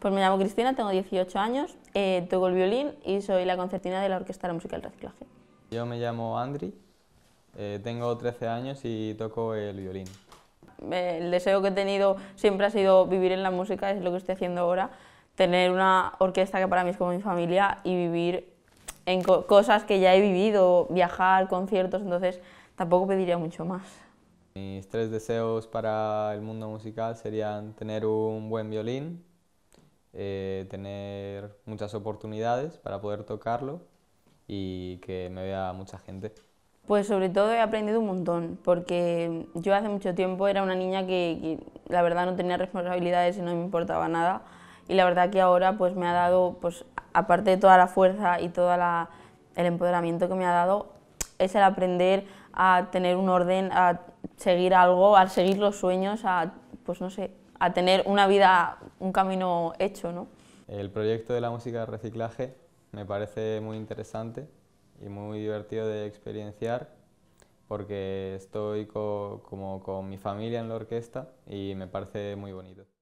Pues me llamo Cristina, tengo 18 años, eh, toco el violín y soy la concertina de la Orquesta de la Música del Reciclaje. Yo me llamo Andri, eh, tengo 13 años y toco el violín. Eh, el deseo que he tenido siempre ha sido vivir en la música, es lo que estoy haciendo ahora, tener una orquesta que para mí es como mi familia y vivir en cosas que ya he vivido, viajar, conciertos, entonces tampoco pediría mucho más. Mis tres deseos para el mundo musical serían tener un buen violín, eh, tener muchas oportunidades para poder tocarlo y que me vea mucha gente. Pues sobre todo he aprendido un montón, porque yo hace mucho tiempo era una niña que, la verdad no tenía responsabilidades y no me importaba nada y la verdad que ahora pues me ha dado, pues aparte de toda la fuerza y todo el empoderamiento que me ha dado, es el aprender a tener un orden, a seguir algo, a seguir los sueños, a pues no sé, a tener una vida un camino hecho. ¿no? El proyecto de la música de reciclaje me parece muy interesante y muy divertido de experienciar porque estoy como con mi familia en la orquesta y me parece muy bonito.